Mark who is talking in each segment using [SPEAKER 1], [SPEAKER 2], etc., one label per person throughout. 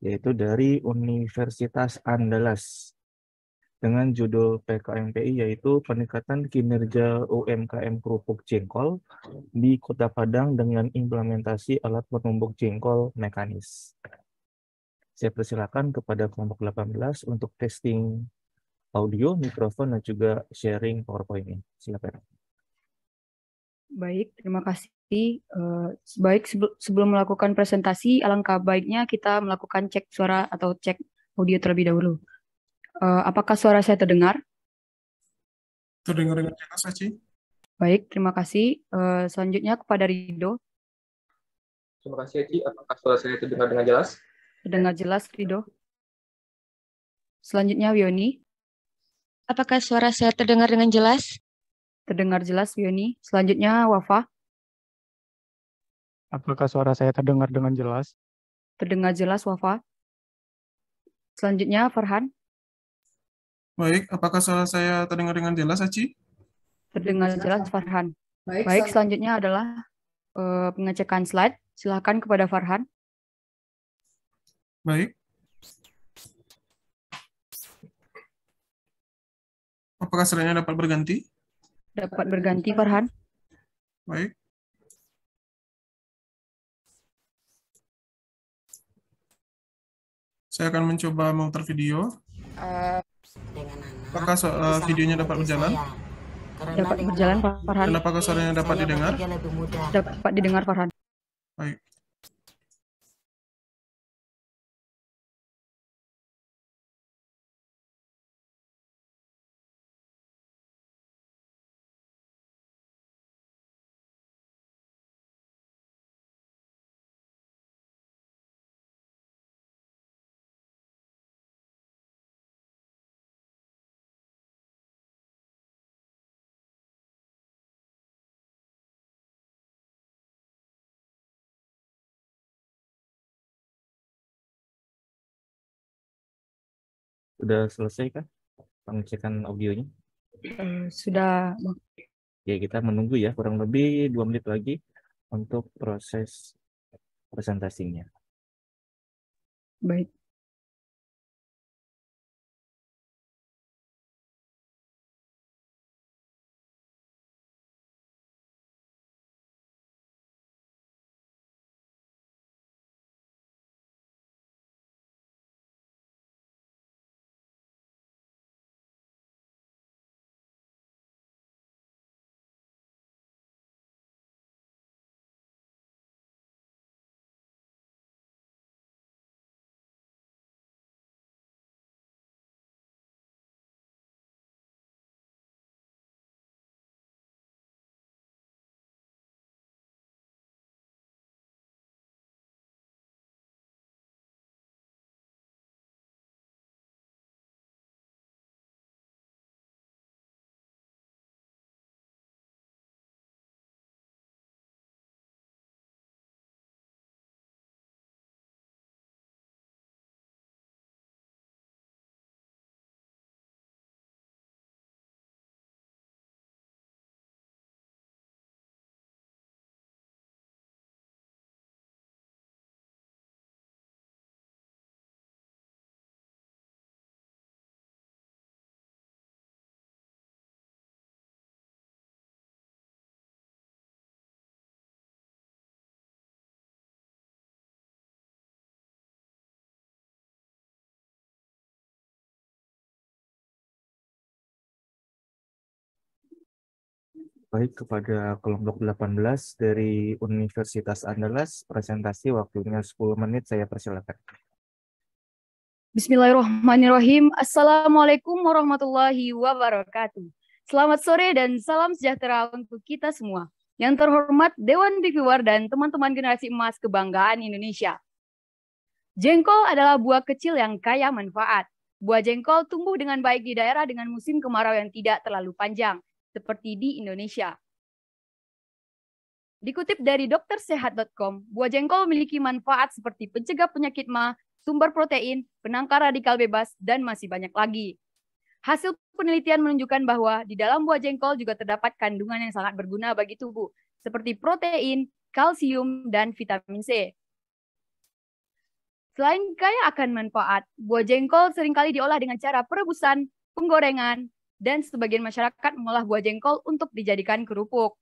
[SPEAKER 1] yaitu dari Universitas Andalas dengan judul PKMPI yaitu peningkatan kinerja UMKM kerupuk jengkol di Kota Padang dengan implementasi alat penumbuk jengkol mekanis. Saya persilakan kepada kelompok 18 untuk testing audio, mikrofon, dan juga sharing powerpoint ini. Silakan.
[SPEAKER 2] Baik, terima kasih berarti uh, eh, baik sebelum melakukan presentasi alangkah baiknya kita melakukan cek suara atau cek audio terlebih dahulu. Uh, apakah suara saya terdengar?
[SPEAKER 3] Terdengar dengan jelas, Aci.
[SPEAKER 2] Baik, terima kasih. Uh, selanjutnya kepada Rido.
[SPEAKER 1] Terima kasih, Aci. Apakah suara saya terdengar dengan
[SPEAKER 2] jelas? Terdengar jelas, Rido. Selanjutnya, Wioni. Apakah suara saya terdengar dengan jelas? Terdengar jelas, Wioni. Selanjutnya, Wafa.
[SPEAKER 1] Apakah suara saya terdengar dengan jelas?
[SPEAKER 2] Terdengar jelas, Wafa. Selanjutnya, Farhan.
[SPEAKER 3] Baik, apakah suara saya terdengar dengan jelas, Aci?
[SPEAKER 2] Terdengar jelas, Farhan. Baik, Baik selanjutnya adalah uh, pengecekan slide. Silahkan kepada Farhan.
[SPEAKER 3] Baik. Apakah slide dapat berganti?
[SPEAKER 2] Dapat berganti, Farhan.
[SPEAKER 4] Baik.
[SPEAKER 3] Saya akan mencoba memutar video.
[SPEAKER 5] Eh, apakah
[SPEAKER 3] so, uh, videonya dapat berjalan? dapat berjalan, Farhan. Dan apakah suaranya dapat didengar?
[SPEAKER 4] Dapat didengar,
[SPEAKER 2] Farhan.
[SPEAKER 3] Baik.
[SPEAKER 4] Sudah selesai kah
[SPEAKER 1] pengecekan audionya?
[SPEAKER 2] Eh, sudah.
[SPEAKER 1] Ya, kita menunggu ya kurang lebih
[SPEAKER 4] dua menit lagi untuk proses presentasinya. Baik. baik kepada kelompok
[SPEAKER 1] 18 dari Universitas Andalas. Presentasi waktunya 10 menit, saya persilakan.
[SPEAKER 2] Bismillahirrahmanirrahim. Assalamualaikum warahmatullahi wabarakatuh. Selamat sore dan salam sejahtera untuk kita semua. Yang terhormat Dewan Reviewer dan teman-teman generasi emas kebanggaan Indonesia. Jengkol adalah buah kecil yang kaya manfaat. Buah jengkol tumbuh dengan baik di daerah dengan musim kemarau yang tidak terlalu panjang seperti di Indonesia. Dikutip dari doktersehat.com, buah jengkol memiliki manfaat seperti pencegah penyakit ma, sumber protein, penangkal radikal bebas, dan masih banyak lagi. Hasil penelitian menunjukkan bahwa di dalam buah jengkol juga terdapat kandungan yang sangat berguna bagi tubuh, seperti protein, kalsium, dan vitamin C. Selain kaya akan manfaat, buah jengkol seringkali diolah dengan cara perebusan, penggorengan, dan sebagian masyarakat mengolah buah jengkol untuk dijadikan kerupuk.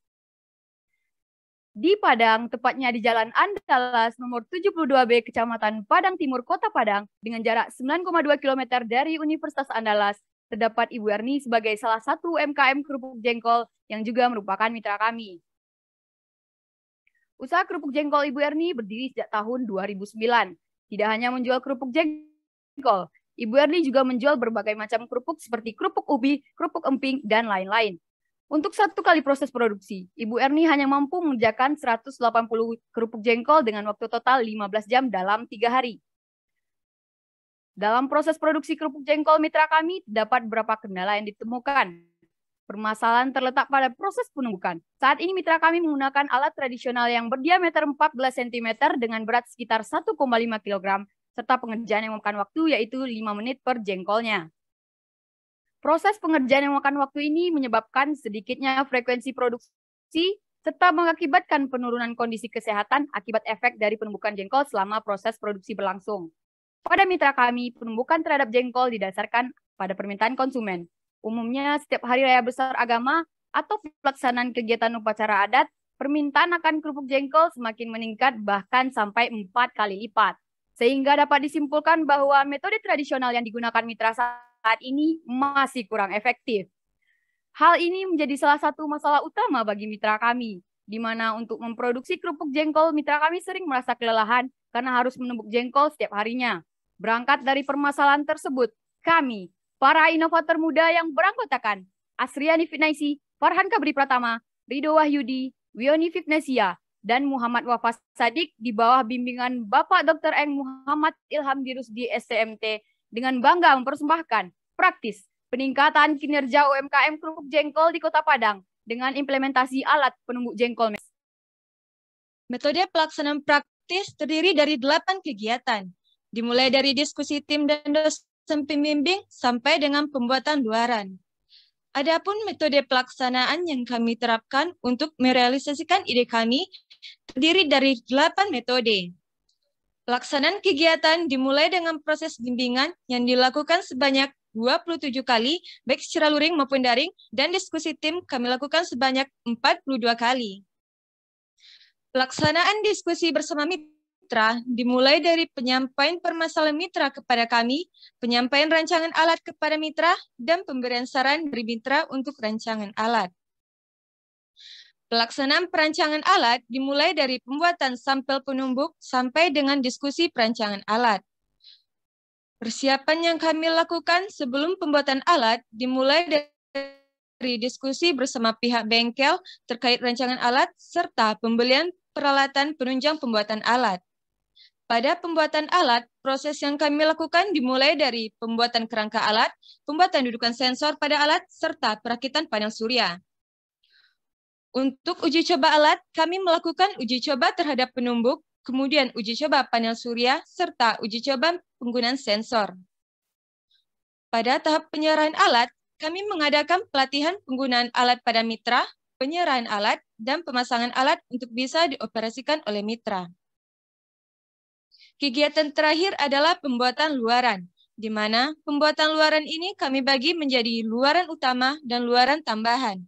[SPEAKER 2] Di Padang, tepatnya di Jalan Andalas nomor 72B Kecamatan Padang Timur Kota Padang dengan jarak 9,2 km dari Universitas Andalas, terdapat Ibu Erni sebagai salah satu UMKM kerupuk jengkol yang juga merupakan mitra kami. Usaha kerupuk jengkol Ibu Erni berdiri sejak tahun 2009. Tidak hanya menjual kerupuk jengkol, Ibu Erni juga menjual berbagai macam kerupuk seperti kerupuk ubi, kerupuk emping, dan lain-lain. Untuk satu kali proses produksi, Ibu Erni hanya mampu mengerjakan 180 kerupuk jengkol dengan waktu total 15 jam dalam tiga hari. Dalam proses produksi kerupuk jengkol mitra kami, dapat beberapa kendala yang ditemukan. Permasalahan terletak pada proses penumbukan. Saat ini mitra kami menggunakan alat tradisional yang berdiameter 14 cm dengan berat sekitar 1,5 kg serta pengerjaan yang memakan waktu yaitu 5 menit per jengkolnya. Proses pengerjaan yang memakan waktu ini menyebabkan sedikitnya frekuensi produksi serta mengakibatkan penurunan kondisi kesehatan akibat efek dari penumbukan jengkol selama proses produksi berlangsung. Pada mitra kami, penumbukan terhadap jengkol didasarkan pada permintaan konsumen. Umumnya, setiap hari raya besar agama atau pelaksanaan kegiatan upacara adat, permintaan akan kerupuk jengkol semakin meningkat bahkan sampai empat kali lipat. Sehingga dapat disimpulkan bahwa metode tradisional yang digunakan mitra saat ini masih kurang efektif. Hal ini menjadi salah satu masalah utama bagi mitra kami, di mana untuk memproduksi kerupuk jengkol, mitra kami sering merasa kelelahan karena harus menumbuk jengkol setiap harinya. Berangkat dari permasalahan tersebut, kami, para inovator muda yang beranggotakan Asriani Fitnaisi, Farhan Kabri Pratama, Rido Wahyudi, Wioni Fitnesia, dan Muhammad Wafas Sadik di bawah bimbingan Bapak Dr. Eng Muhammad Ilham Dirus di STMT dengan bangga mempersembahkan praktis peningkatan kinerja UMKM kerupuk jengkol di Kota Padang dengan implementasi alat penumbuk jengkol. Metode pelaksanaan praktis terdiri dari delapan kegiatan,
[SPEAKER 4] dimulai dari diskusi tim dan dosen pembimbing sampai dengan pembuatan luaran. Adapun metode pelaksanaan yang kami terapkan untuk merealisasikan ide kami terdiri dari 8 metode. Pelaksanaan kegiatan dimulai dengan proses bimbingan yang dilakukan sebanyak 27 kali, baik secara luring maupun daring, dan diskusi tim kami lakukan sebanyak 42 kali. Pelaksanaan diskusi bersama mitra dimulai dari penyampaian permasalahan mitra kepada kami, penyampaian rancangan alat kepada mitra, dan pemberian saran dari mitra untuk rancangan alat. Pelaksanaan perancangan alat dimulai dari pembuatan sampel penumbuk sampai dengan diskusi perancangan alat. Persiapan yang kami lakukan sebelum pembuatan alat dimulai dari diskusi bersama pihak bengkel terkait rancangan alat serta pembelian peralatan penunjang pembuatan alat. Pada pembuatan alat, proses yang kami lakukan dimulai dari pembuatan kerangka alat, pembuatan dudukan sensor pada alat, serta perakitan panel surya. Untuk uji coba alat, kami melakukan uji coba terhadap penumbuk, kemudian uji coba panel surya, serta uji coba penggunaan sensor. Pada tahap penyerahan alat, kami mengadakan pelatihan penggunaan alat pada mitra, penyerahan alat, dan pemasangan alat untuk bisa dioperasikan oleh mitra. Kegiatan terakhir adalah pembuatan luaran, di mana pembuatan luaran ini kami bagi menjadi luaran utama dan luaran tambahan.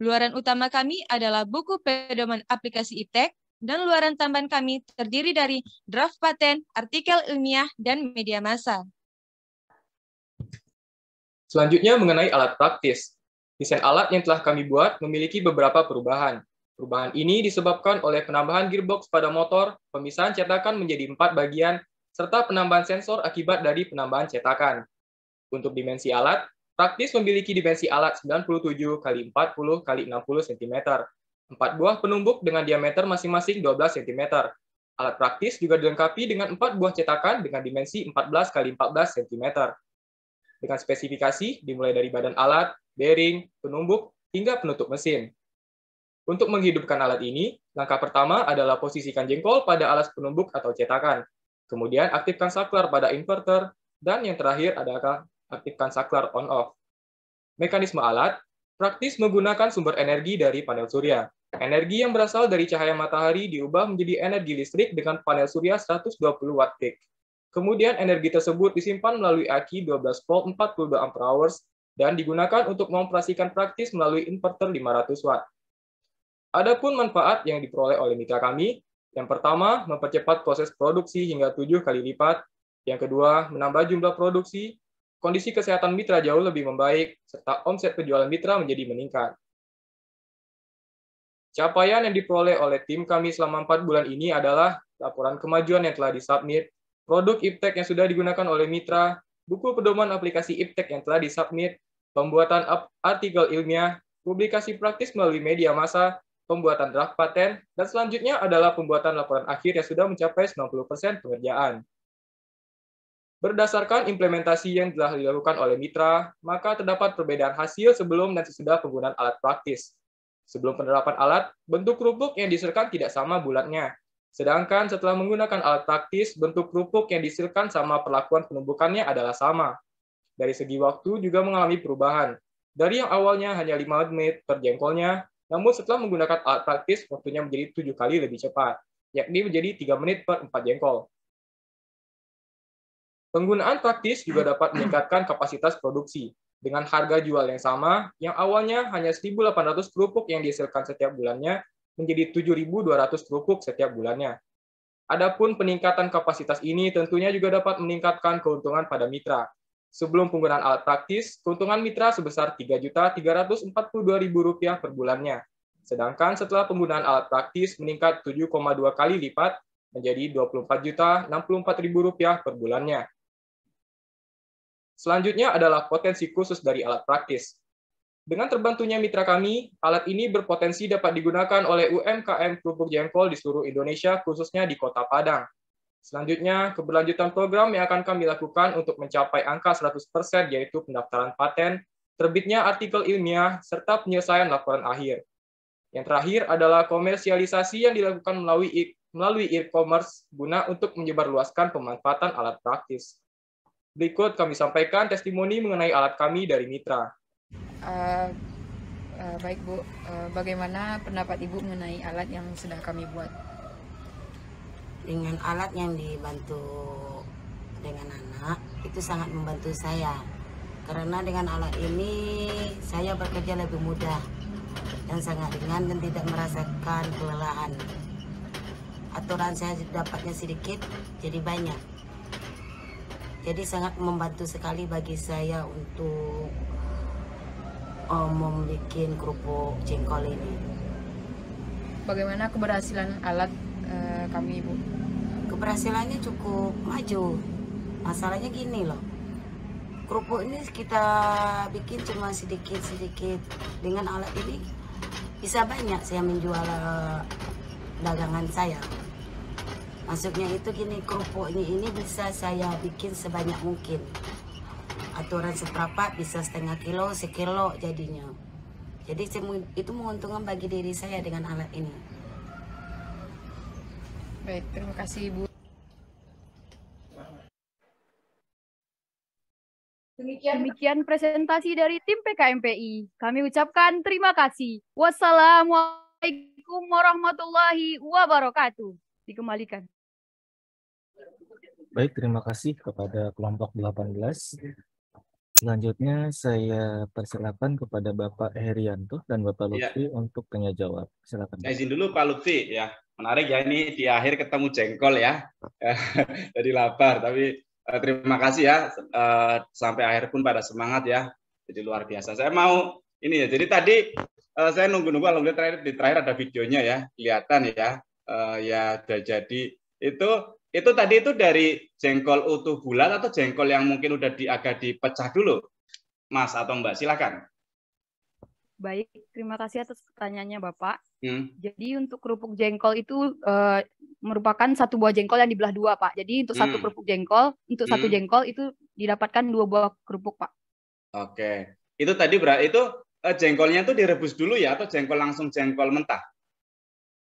[SPEAKER 4] Luaran utama kami adalah buku pedoman aplikasi iptek dan luaran tambahan kami terdiri dari draft paten, artikel ilmiah, dan media massa.
[SPEAKER 6] Selanjutnya mengenai alat praktis. Desain alat yang telah kami buat memiliki beberapa perubahan. Perubahan ini disebabkan oleh penambahan gearbox pada motor, pemisahan cetakan menjadi empat bagian, serta penambahan sensor akibat dari penambahan cetakan. Untuk dimensi alat, Taktis memiliki dimensi alat 97 x 40 x 60 cm. Empat buah penumbuk dengan diameter masing-masing 12 cm. Alat praktis juga dilengkapi dengan empat buah cetakan dengan dimensi 14 x 14 cm. Dengan spesifikasi dimulai dari badan alat, bearing, penumbuk, hingga penutup mesin. Untuk menghidupkan alat ini, langkah pertama adalah posisikan jengkol pada alas penumbuk atau cetakan. Kemudian aktifkan saklar pada inverter, dan yang terakhir adalah aktifkan saklar on-off. Mekanisme alat, praktis menggunakan sumber energi dari panel surya. Energi yang berasal dari cahaya matahari diubah menjadi energi listrik dengan panel surya 120 watt peak. Kemudian energi tersebut disimpan melalui aki 12 volt 42 hours dan digunakan untuk mengoperasikan praktis melalui inverter 500 watt. Adapun manfaat yang diperoleh oleh mitra kami, yang pertama, mempercepat proses produksi hingga 7 kali lipat. Yang kedua, menambah jumlah produksi kondisi kesehatan mitra jauh lebih membaik, serta omset penjualan mitra menjadi meningkat. Capaian yang diperoleh oleh tim kami selama 4 bulan ini adalah laporan kemajuan yang telah disubmit, produk iptek yang sudah digunakan oleh mitra, buku pedoman aplikasi iptek yang telah disubmit, pembuatan artikel ilmiah, publikasi praktis melalui media massa, pembuatan draft paten, dan selanjutnya adalah pembuatan laporan akhir yang sudah mencapai 90% pengerjaan. Berdasarkan implementasi yang telah dilakukan oleh mitra, maka terdapat perbedaan hasil sebelum dan sesudah penggunaan alat praktis. Sebelum penerapan alat, bentuk kerupuk yang dihasilkan tidak sama bulatnya. Sedangkan setelah menggunakan alat praktis, bentuk kerupuk yang dihasilkan sama perlakuan penumbukannya adalah sama. Dari segi waktu juga mengalami perubahan. Dari yang awalnya hanya 5 menit per jengkolnya, namun setelah menggunakan alat praktis, waktunya menjadi tujuh kali lebih cepat, yakni menjadi 3 menit per 4 jengkol. Penggunaan praktis juga dapat meningkatkan kapasitas produksi dengan harga jual yang sama yang awalnya hanya 1.800 kerupuk yang dihasilkan setiap bulannya menjadi 7.200 kerupuk setiap bulannya. Adapun peningkatan kapasitas ini tentunya juga dapat meningkatkan keuntungan pada mitra. Sebelum penggunaan alat praktis, keuntungan mitra sebesar Rp3.342.000 per bulannya. Sedangkan setelah penggunaan alat praktis meningkat 7,2 kali lipat menjadi Rp24.064.000 per bulannya. Selanjutnya adalah potensi khusus dari alat praktis. Dengan terbantunya mitra kami, alat ini berpotensi dapat digunakan oleh UMKM kerupuk jengkol di seluruh Indonesia, khususnya di Kota Padang. Selanjutnya, keberlanjutan program yang akan kami lakukan untuk mencapai angka 100% yaitu pendaftaran paten, terbitnya artikel ilmiah, serta penyelesaian laporan akhir. Yang terakhir adalah komersialisasi yang dilakukan melalui melalui e-commerce guna untuk menyebarluaskan pemanfaatan alat praktis. Berikut kami sampaikan testimoni mengenai alat kami dari mitra.
[SPEAKER 2] Uh, uh, baik Bu, uh, bagaimana pendapat Ibu mengenai
[SPEAKER 5] alat yang sudah kami buat? Dengan alat yang dibantu dengan anak itu sangat membantu saya karena dengan alat ini saya bekerja lebih mudah dan sangat ringan dan tidak merasakan kelelahan. Aturan saya dapatnya sedikit jadi banyak jadi sangat membantu sekali bagi saya untuk um, membuat kerupuk jengkol ini bagaimana keberhasilan alat uh, kami ibu keberhasilannya cukup maju masalahnya gini loh kerupuk ini kita bikin cuma sedikit-sedikit dengan alat ini bisa banyak saya menjual eh, dagangan saya Maksudnya itu gini kerupuk ini ini bisa saya bikin sebanyak mungkin. Aturan seperempat bisa setengah kilo, sekilo jadinya. Jadi itu menguntungkan bagi diri saya dengan alat ini. Baik, terima kasih Ibu.
[SPEAKER 2] Demikian, Demikian presentasi dari tim PKMPI. Kami ucapkan terima kasih. Wassalamualaikum warahmatullahi wabarakatuh. Dikembalikan.
[SPEAKER 1] Baik, terima kasih kepada kelompok 18. Selanjutnya saya persilakan kepada Bapak Herianto dan Bapak ya. Lutfi ya. untuk tanya jawab. Silakan. izin
[SPEAKER 3] dulu Pak Lutfi ya. Menarik ya ini di akhir ketemu jengkol ya. Jadi lapar tapi eh, terima kasih ya eh, sampai akhir pun pada semangat ya. Jadi luar biasa. Saya mau ini ya. Jadi tadi eh, saya nunggu-nunggu alhamdulillah terakhir di terakhir ada videonya ya. Kelihatan ya. ya udah jadi itu itu tadi itu dari jengkol utuh bulat atau jengkol yang mungkin udah di, agak dipecah dulu? Mas atau Mbak, silakan.
[SPEAKER 2] Baik, terima kasih atas pertanyaannya Bapak.
[SPEAKER 3] Hmm. Jadi
[SPEAKER 2] untuk kerupuk jengkol itu e, merupakan satu buah jengkol yang dibelah dua Pak. Jadi untuk hmm. satu kerupuk jengkol, untuk hmm. satu jengkol itu didapatkan dua buah kerupuk Pak.
[SPEAKER 3] Oke, itu tadi berarti itu eh, jengkolnya tuh direbus dulu ya atau jengkol langsung jengkol mentah?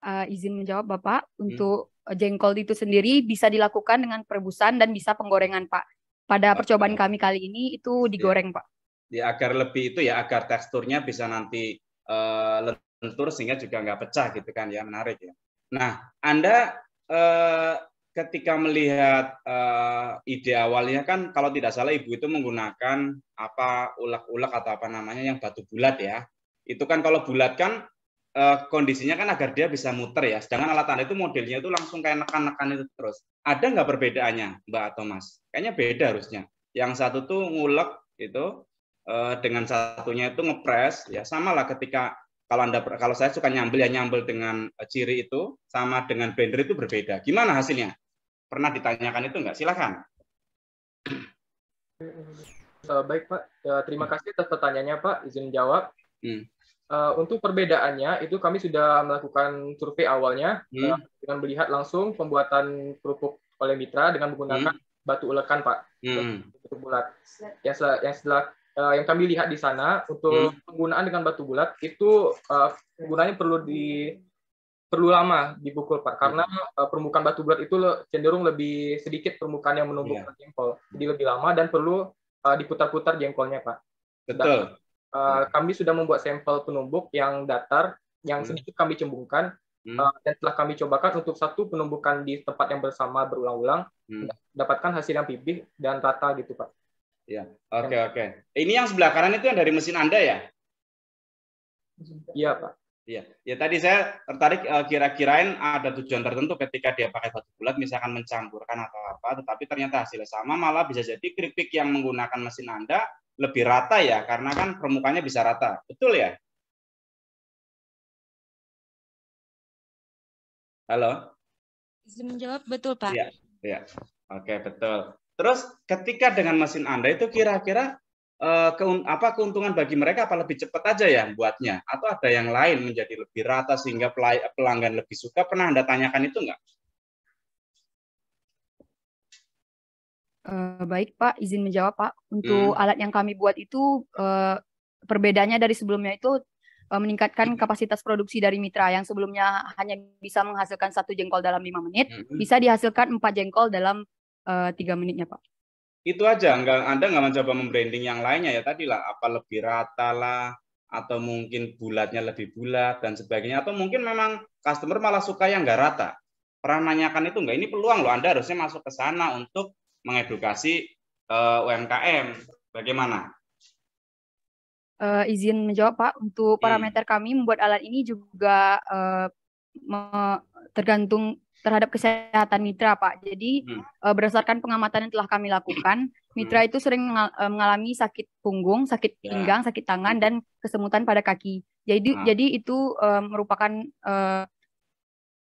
[SPEAKER 2] Uh, izin menjawab Bapak, hmm. untuk Eh, jengkol itu sendiri bisa dilakukan dengan perebusan dan bisa penggorengan Pak. Pada percobaan kami kali ini itu iya. digoreng Pak.
[SPEAKER 3] Di agar lebih itu ya agar teksturnya bisa nanti uh, lentur sehingga juga nggak pecah gitu kan ya menarik ya. Nah Anda uh, ketika melihat uh, ide awalnya kan kalau tidak salah ibu itu menggunakan apa ulek-ulek atau apa namanya yang batu bulat ya. Itu kan kalau bulat kan uh, kondisinya kan agar dia bisa muter ya. Sedangkan alat tanda itu modelnya itu langsung kayak nekan-nekan itu terus. Ada nggak perbedaannya, Mbak atau Mas? Kayaknya beda harusnya. Yang satu tuh ngulek itu uh, dengan satunya itu ngepres ya sama lah ketika kalau anda kalau saya suka nyambel ya nyambel dengan eh, ciri itu sama dengan blender itu berbeda. Gimana hasilnya? Pernah ditanyakan itu nggak? Silakan.
[SPEAKER 6] Uh, baik Pak, terima kasih atas pertanyaannya Pak. Izin jawab. Hmm. Uh, untuk perbedaannya itu kami sudah melakukan survei awalnya hmm. Eh, dengan melihat langsung pembuatan kerupuk oleh mitra dengan menggunakan hmm. batu ulekan pak hmm. batu bulat yang setelah, yang setelah uh, yang kami lihat di sana untuk hmm. penggunaan dengan batu bulat itu uh, penggunaannya perlu di perlu lama dipukul pak hmm. karena uh, permukaan batu bulat itu cenderung lebih sedikit permukaan yang menumbuk yeah. Iya. jengkol jadi lebih lama dan perlu uh, diputar-putar jengkolnya pak betul Dan, uh, kami sudah membuat sampel penumbuk yang datar yang hmm. sedikit kami cembungkan hmm. uh, dan telah kami cobakan untuk satu penumbukan di tempat yang bersama berulang-ulang
[SPEAKER 3] hmm. dapatkan hasil yang pipih dan rata gitu pak. Ya, oke okay, oke. Okay. Ini yang sebelah kanan itu yang dari mesin anda ya? Iya pak. Iya, ya tadi saya tertarik uh, kira-kirain ada tujuan tertentu ketika dia pakai batu bulat, misalkan mencampurkan atau apa, tetapi ternyata hasilnya sama, malah bisa jadi keripik yang menggunakan mesin Anda lebih rata ya karena kan permukaannya bisa rata. Betul ya? Halo?
[SPEAKER 4] Bisa menjawab betul, Pak. Iya,
[SPEAKER 3] iya. Oke, betul. Terus ketika dengan mesin Anda itu kira-kira eh, apa keuntungan bagi mereka apa lebih cepat aja ya buatnya atau ada yang lain menjadi lebih rata sehingga pelanggan lebih suka pernah Anda tanyakan itu enggak?
[SPEAKER 2] Uh, baik Pak, izin menjawab Pak. Untuk hmm. alat yang kami buat itu uh, perbedaannya dari sebelumnya itu uh, meningkatkan hmm. kapasitas produksi dari mitra yang sebelumnya hanya bisa menghasilkan satu jengkol dalam lima menit, hmm. bisa dihasilkan empat jengkol dalam tiga menitnya Pak.
[SPEAKER 3] Itu aja, nggak Anda nggak mencoba membranding yang lainnya ya tadi lah, apa lebih rata lah, atau mungkin bulatnya lebih bulat dan sebagainya, atau mungkin memang customer malah suka yang nggak rata. Pernah nanyakan itu nggak? Ini peluang loh, Anda harusnya masuk ke sana untuk mengedukasi uh, eh, UMKM. Bagaimana?
[SPEAKER 2] Uh, izin menjawab Pak, untuk hmm. parameter hmm. kami membuat alat ini juga uh, tergantung terhadap kesehatan mitra Pak. Jadi hmm. uh, berdasarkan pengamatan yang telah kami lakukan, hmm. mitra itu sering mengalami sakit punggung, sakit ya. pinggang, sakit tangan dan kesemutan pada kaki. Jadi nah. jadi itu uh, merupakan uh,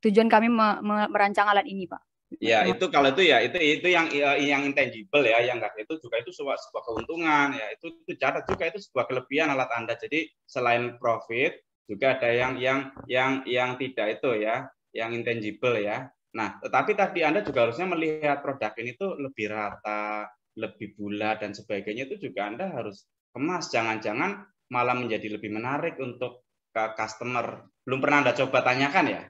[SPEAKER 2] tujuan kami me me merancang alat ini Pak.
[SPEAKER 3] Ya iya. itu kalau itu ya itu itu yang eh, yang intangible ya yang enggak itu juga itu sebuah, sebuah keuntungan ya itu itu catat juga itu sebuah kelebihan alat anda jadi selain profit juga ada yang yang yang yang tidak itu ya yang intangible ya nah tetapi tadi anda juga harusnya melihat produk ini tuh lebih rata lebih bulat dan sebagainya itu juga anda harus kemas jangan-jangan malah menjadi lebih menarik untuk ke customer belum pernah anda coba tanyakan ya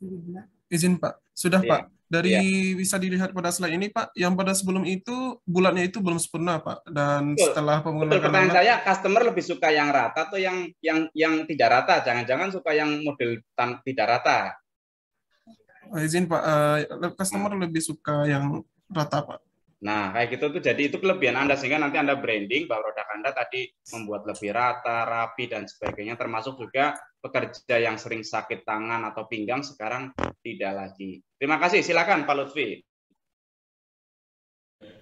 [SPEAKER 3] iya, izin pak sudah ya. Pak, dari ya. bisa dilihat pada slide ini Pak, yang pada sebelum itu bulatnya itu belum sempurna Pak dan Betul. setelah penggunaan Betul, pertanyaan saya customer lebih suka yang rata atau yang yang yang tidak rata? Jangan-jangan suka yang model tan tidak rata. Oh, izin Pak, uh, customer lebih suka yang rata Pak. Nah, kayak gitu tuh jadi itu kelebihan Anda sehingga nanti Anda branding bahwa produk Anda tadi membuat lebih rata, rapi dan sebagainya termasuk juga pekerja yang sering sakit tangan atau pinggang sekarang tidak lagi. Terima kasih, silakan Pak Lutfi.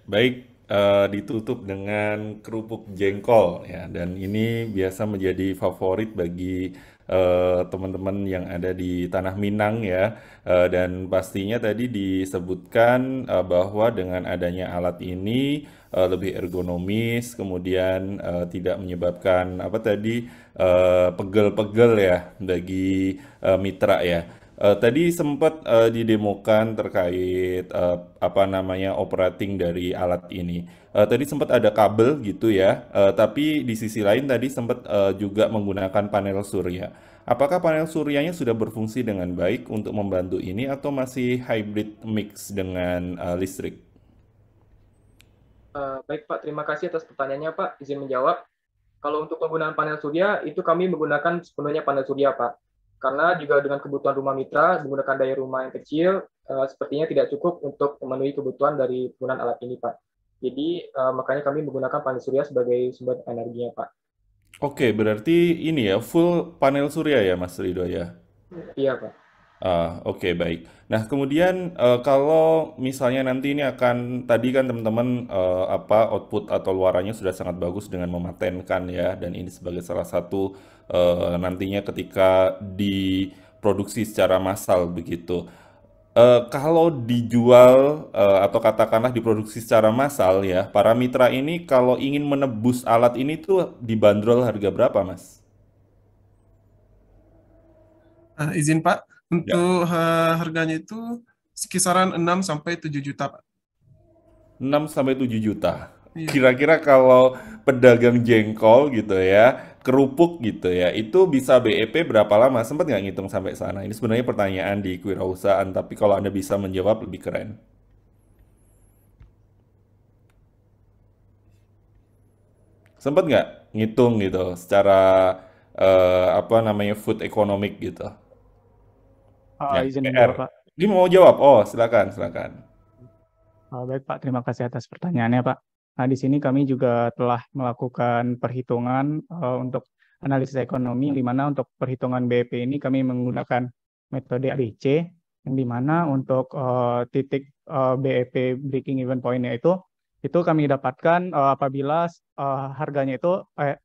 [SPEAKER 7] Baik, uh, ditutup dengan kerupuk jengkol ya dan ini biasa menjadi favorit bagi Eh, teman-teman uh, yang ada di Tanah Minang ya. Uh, dan pastinya tadi disebutkan uh, bahwa dengan adanya alat ini uh, lebih ergonomis, kemudian uh, tidak menyebabkan apa tadi pegel-pegel uh, ya bagi uh, mitra ya. Uh, tadi sempat uh, didemokan terkait uh, apa namanya operating dari alat ini. Uh, tadi sempat ada kabel gitu ya, uh, tapi di sisi lain tadi sempat uh, juga menggunakan panel surya. Apakah panel suryanya sudah berfungsi dengan baik untuk membantu ini atau masih hybrid mix dengan uh, listrik?
[SPEAKER 6] Uh, baik Pak, terima kasih atas pertanyaannya Pak. Izin menjawab. Kalau untuk penggunaan panel surya, itu kami menggunakan sepenuhnya panel surya Pak karena juga dengan kebutuhan rumah mitra menggunakan daya rumah yang kecil uh, sepertinya tidak cukup untuk memenuhi kebutuhan dari penggunaan alat ini, Pak. Jadi uh, makanya kami menggunakan panel surya sebagai sumber energinya, Pak.
[SPEAKER 7] Oke, berarti ini ya full panel surya ya, Mas Ridho ya? Iya, Pak. Uh, Oke okay, baik. Nah kemudian uh, kalau misalnya nanti ini akan tadi kan teman-teman uh, apa output atau luarannya sudah sangat bagus dengan mematenkan ya dan ini sebagai salah satu uh, nantinya ketika diproduksi secara massal begitu. Uh, kalau dijual uh, atau katakanlah diproduksi secara massal ya para mitra ini kalau ingin menebus alat ini tuh dibanderol harga berapa mas?
[SPEAKER 3] Uh, izin pak Ya. Untuk ya. harganya itu kisaran 6 sampai 7 juta, Pak.
[SPEAKER 7] 6 sampai 7 juta. Iya. Kira-kira kalau pedagang jengkol gitu ya, kerupuk gitu ya, itu bisa BEP berapa lama? Sempat nggak ngitung sampai sana? Ini sebenarnya pertanyaan di kewirausahaan, tapi kalau Anda bisa menjawab lebih keren. Sempat nggak ngitung gitu secara uh, apa namanya food economic gitu? Oh, ya, izin PR. Pak. Dia mau jawab. Oh, silakan, silakan.
[SPEAKER 4] Oh, baik,
[SPEAKER 1] Pak. Terima kasih atas pertanyaannya, Pak. Nah, di sini kami juga telah melakukan perhitungan uh, untuk analisis ekonomi, di mana untuk perhitungan BEP ini kami menggunakan metode ABC, yang di mana untuk uh, titik uh, eh, BEP breaking even point-nya itu, itu kami dapatkan uh, apabila uh, harganya itu, eh,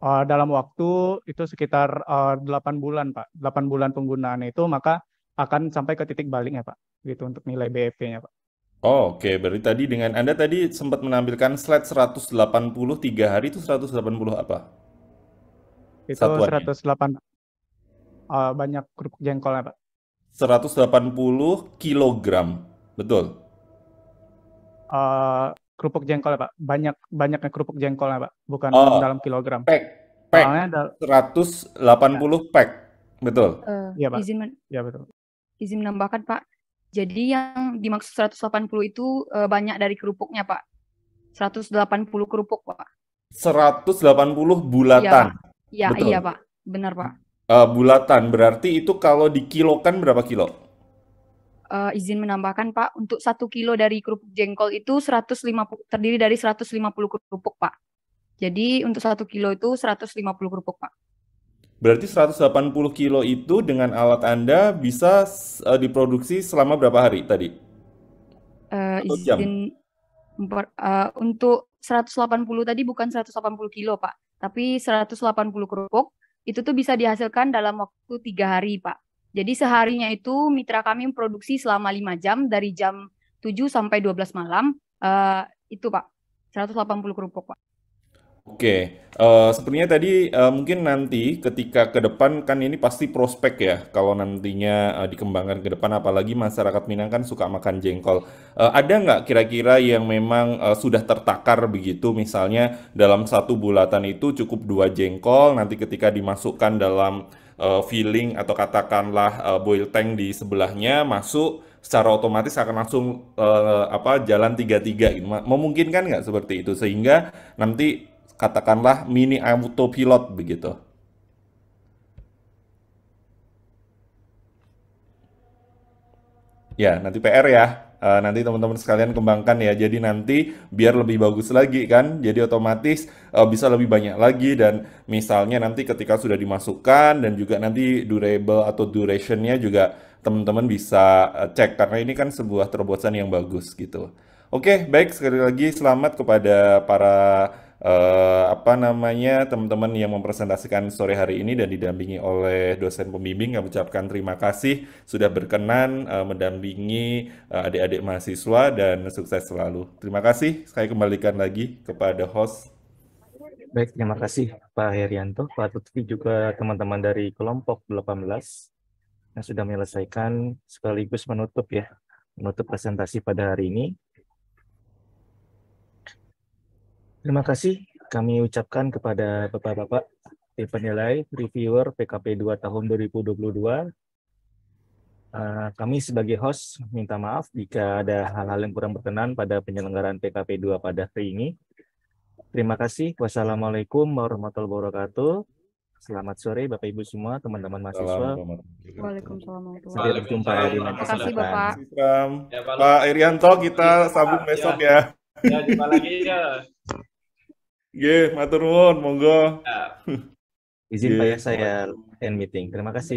[SPEAKER 1] uh, dalam waktu itu sekitar uh, eh, 8 bulan Pak. 8 bulan penggunaan itu maka akan sampai ke titik baliknya Pak. Gitu untuk nilai BFP-nya Pak.
[SPEAKER 7] Oh, oke. Okay. Berarti tadi dengan Anda tadi sempat menampilkan slide tiga hari itu 180 apa? Itu Satuannya. 108
[SPEAKER 1] uh, eh, banyak kerupuk jengkolnya, Pak.
[SPEAKER 7] 180 kilogram. Betul.
[SPEAKER 1] Uh, kerupuk jengkol ya, Pak. Banyak banyaknya kerupuk jengkolnya, Pak, bukan oh, dalam
[SPEAKER 7] kilogram. Pack. Pack. Soalnya ada 180 ya. pack. Betul. Uh, ya, Pak. Izin ya, betul.
[SPEAKER 2] Izin menambahkan, Pak. Jadi yang dimaksud 180 itu uh, banyak dari kerupuknya, Pak. 180 kerupuk, Pak.
[SPEAKER 7] 180 bulatan.
[SPEAKER 2] Iya, Ya, Betul. iya, Pak. Benar, Pak.
[SPEAKER 7] Uh, bulatan berarti itu kalau dikilokan berapa kilo?
[SPEAKER 2] uh, izin menambahkan Pak, untuk satu kilo dari kerupuk jengkol itu 150 terdiri dari 150 kerupuk Pak. Jadi untuk satu kilo itu 150 kerupuk Pak.
[SPEAKER 7] Berarti 180 kilo itu dengan alat Anda bisa uh, diproduksi selama berapa hari tadi?
[SPEAKER 2] Uh, izin per, uh, untuk 180 tadi bukan 180 kilo Pak, tapi 180 kerupuk itu tuh bisa dihasilkan dalam waktu tiga hari Pak. Jadi seharinya itu mitra kami memproduksi selama 5 jam dari jam 7 sampai 12 malam. Uh, itu Pak, 180 kerupuk Pak.
[SPEAKER 7] Oke, okay. uh, eh, sepertinya tadi uh, mungkin nanti ketika ke depan kan ini pasti prospek ya kalau nantinya uh, dikembangkan ke depan apalagi masyarakat Minang kan suka makan jengkol. Uh, ada nggak kira-kira yang memang uh, sudah tertakar begitu misalnya dalam satu bulatan itu cukup dua jengkol nanti ketika dimasukkan dalam uh, eh, filling atau katakanlah uh, boil tank di sebelahnya masuk secara otomatis akan langsung uh, apa jalan tiga-tiga gitu. Memungkinkan nggak seperti itu sehingga nanti katakanlah mini autopilot begitu. Ya, nanti PR ya uh, nanti teman-teman sekalian kembangkan ya. Jadi nanti biar lebih bagus lagi kan. Jadi otomatis uh, bisa lebih banyak lagi dan misalnya nanti ketika sudah dimasukkan dan juga nanti durable atau durationnya juga teman-teman bisa uh, cek karena ini kan sebuah terobosan yang bagus gitu. Oke, baik sekali lagi selamat kepada para uh, apa namanya teman-teman yang mempresentasikan sore hari ini dan didampingi oleh dosen pembimbing kami ucapkan terima kasih sudah berkenan uh, mendampingi uh, adik-adik mahasiswa dan sukses selalu. Terima kasih. Saya kembalikan lagi kepada host. Baik, terima kasih Pak Herianto, Pak Lutfi juga teman-teman dari kelompok 18
[SPEAKER 1] yang sudah menyelesaikan sekaligus menutup ya, menutup presentasi pada hari ini. Terima kasih kami ucapkan kepada Bapak-Bapak tim penilai reviewer PKP 2 tahun 2022. dua. Eh, kami sebagai host minta maaf jika ada hal-hal yang kurang berkenan pada penyelenggaraan PKP 2 pada hari ini. Terima kasih. Wassalamualaikum warahmatullahi wabarakatuh. Selamat sore Bapak Ibu semua, teman-teman mahasiswa.
[SPEAKER 2] Waalaikumsalam.
[SPEAKER 3] Sampai berjumpa di Terima kasih Bapak.
[SPEAKER 7] Ya, Pak Irianto kita iya, sambung iya. besok ya. Ya, jumpa lagi ya. Yeah, matur nuwun, monggo.
[SPEAKER 1] Izin Pak ya saya end meeting. Terima kasih.